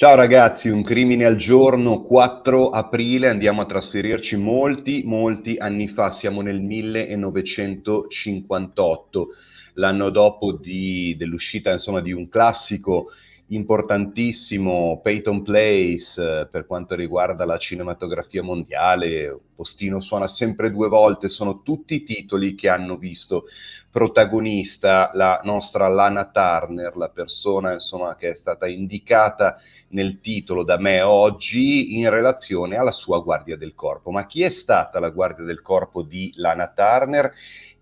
Ciao ragazzi, un crimine al giorno, 4 aprile, andiamo a trasferirci molti, molti anni fa, siamo nel 1958, l'anno dopo di, dell'uscita insomma, di un classico importantissimo, Peyton Place, eh, per quanto riguarda la cinematografia mondiale, Postino suona sempre due volte, sono tutti titoli che hanno visto protagonista la nostra Lana Turner, la persona insomma, che è stata indicata nel titolo da me oggi in relazione alla sua guardia del corpo. Ma chi è stata la guardia del corpo di Lana Turner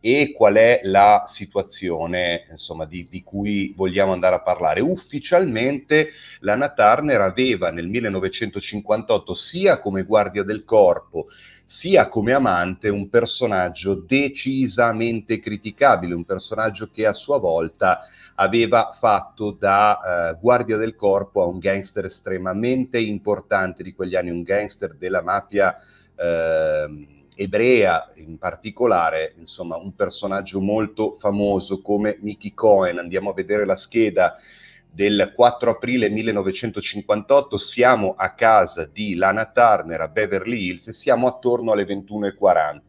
e qual è la situazione insomma, di, di, cui vogliamo andare a parlare. Ufficialmente l'Anna Turner aveva nel 1958 sia come guardia del corpo sia come amante un personaggio decisamente criticabile, un personaggio che a sua volta aveva fatto da eh, guardia del corpo a un gangster estremamente importante di quegli anni, un gangster della mafia. Eh, ebrea in particolare, insomma un personaggio molto famoso come Mickey Cohen. Andiamo a vedere la scheda del 4 aprile 1958, siamo a casa di Lana Turner a Beverly Hills e siamo attorno alle 21.40.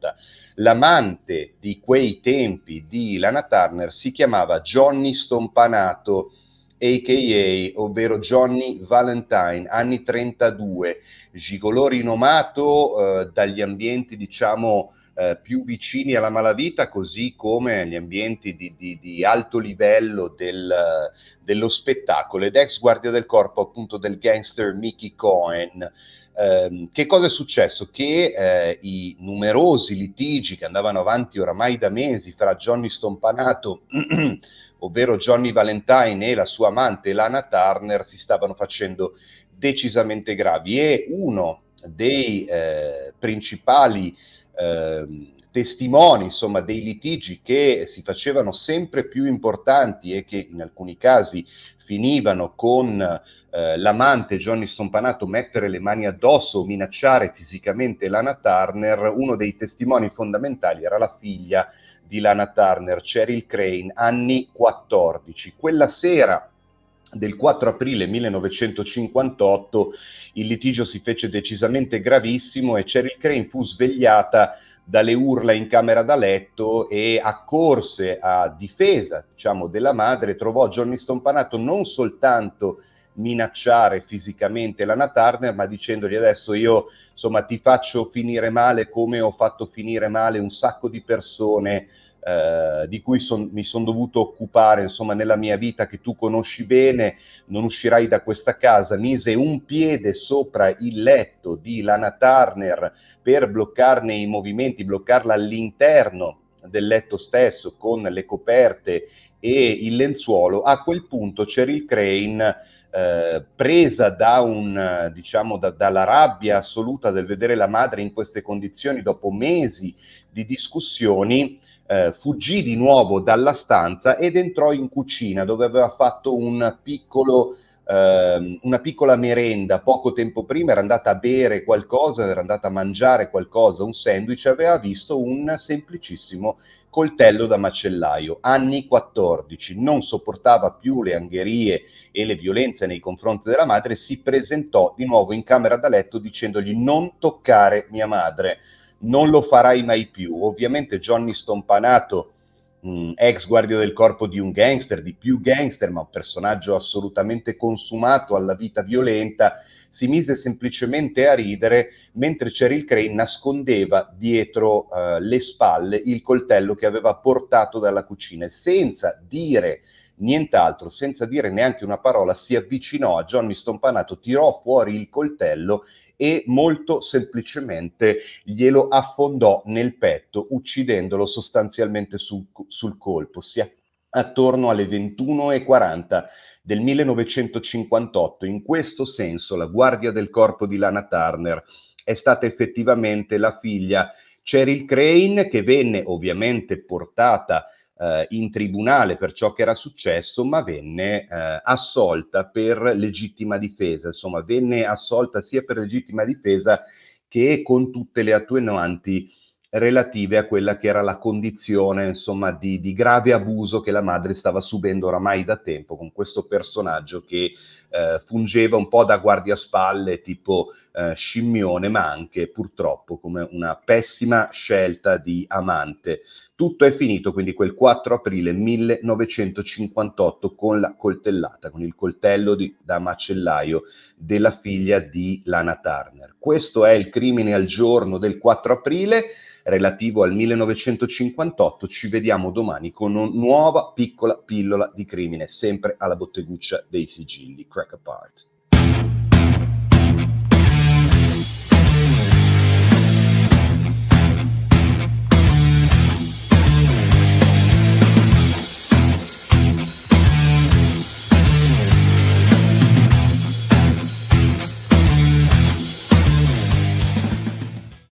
L'amante di quei tempi di Lana Turner si chiamava Johnny Stompanato a.k.a., ovvero Johnny Valentine, anni 32, gigolò rinomato eh, dagli ambienti, diciamo, eh, più vicini alla malavita, così come agli ambienti di, di, di alto livello del, dello spettacolo, ed ex guardia del corpo appunto del gangster Mickey Cohen. Ehm, che cosa è successo? Che eh, i numerosi litigi che andavano avanti oramai da mesi fra Johnny Stompanato ovvero Johnny Valentine e la sua amante Lana Turner, si stavano facendo decisamente gravi e uno dei eh, principali eh, testimoni insomma, dei litigi che si facevano sempre più importanti e che in alcuni casi finivano con eh, l'amante Johnny Stompanato mettere le mani addosso o minacciare fisicamente Lana Turner, uno dei testimoni fondamentali era la figlia di Lana Turner, Cheryl Crane, anni 14. Quella sera del 4 aprile 1958 il litigio si fece decisamente gravissimo e Cheryl Crane fu svegliata dalle urla in camera da letto e accorse a difesa diciamo, della madre, trovò Johnny Stompanato non soltanto minacciare fisicamente Lana Turner, ma dicendogli adesso io insomma ti faccio finire male come ho fatto finire male un sacco di persone eh, di cui son, mi sono dovuto occupare insomma, nella mia vita che tu conosci bene, non uscirai da questa casa, mise un piede sopra il letto di Lana Turner per bloccarne i movimenti, bloccarla all'interno del letto stesso con le coperte e il lenzuolo, a quel punto Cheryl Crane eh, presa da un, diciamo, da, dalla rabbia assoluta del vedere la madre in queste condizioni dopo mesi di discussioni, eh, fuggì di nuovo dalla stanza ed entrò in cucina dove aveva fatto un piccolo, eh, una piccola merenda poco tempo prima, era andata a bere qualcosa, era andata a mangiare qualcosa, un sandwich, aveva visto un semplicissimo coltello da macellaio, anni 14, non sopportava più le angherie e le violenze nei confronti della madre, si presentò di nuovo in camera da letto dicendogli non toccare mia madre non lo farai mai più. Ovviamente Johnny Stompanato, mh, mm, ex guardia del corpo di un gangster, di più gangster, ma un personaggio assolutamente consumato alla vita violenta, si mise semplicemente a ridere mentre Cheryl Crane nascondeva dietro eh, le spalle il coltello che aveva portato dalla cucina e senza dire nient'altro, senza dire neanche una parola, si avvicinò a Johnny Stompanato, tirò fuori il coltello e molto semplicemente glielo affondò nel petto, uccidendolo sostanzialmente sul, sul colpo. Si attorno alle 21.40 del 1958. In questo senso la guardia del corpo di Lana Turner è stata effettivamente la figlia Cheryl Crane che venne ovviamente portata eh, in tribunale per ciò che era successo, ma venne eh, assolta per legittima difesa, insomma venne assolta sia per legittima difesa che con tutte le attenuanti relative a quella che era la condizione insomma, di, di, grave abuso che la madre stava subendo oramai da tempo con questo personaggio che eh, fungeva un po' da guardia spalle tipo eh, scimmione, ma anche purtroppo come una pessima scelta di amante. Tutto è finito quindi quel 4 aprile 1958 con la coltellata, con il coltello di, da macellaio della figlia di Lana Turner. Questo è il crimine al giorno del 4 aprile relativo al 1958. Ci vediamo domani con una nuova piccola pillola di crimine, sempre alla botteguccia dei sigilli, Crack Apart.